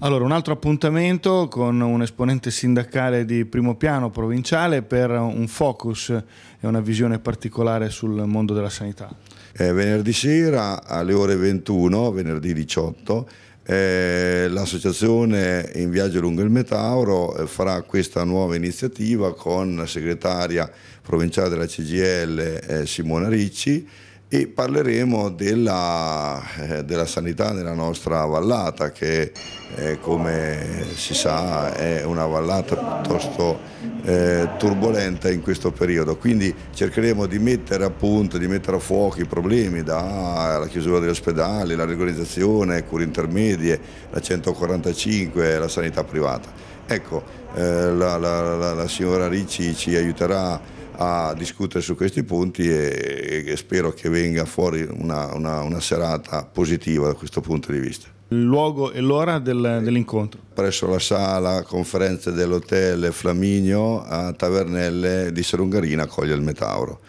Allora, un altro appuntamento con un esponente sindacale di primo piano provinciale per un focus e una visione particolare sul mondo della sanità. Eh, venerdì sera alle ore 21, venerdì 18, eh, l'associazione in viaggio lungo il Metauro eh, farà questa nuova iniziativa con la segretaria provinciale della CGL eh, Simona Ricci e parleremo della, eh, della, sanità nella nostra vallata che eh, come si sa è una vallata piuttosto eh, turbolenta in questo periodo quindi cercheremo di mettere a punto, di mettere a fuoco i problemi dalla chiusura degli ospedali, la regolarizzazione, cure intermedie, la 145, la sanità privata. Ecco, eh, la, la, la, la signora Ricci ci aiuterà a discutere su questi punti e, e spero che venga fuori una, una, una, serata positiva da questo punto di vista. Il luogo e l'ora del, dell'incontro? Presso la sala conferenze dell'hotel Flaminio a Tavernelle di Serungarina, Coglia il Metauro.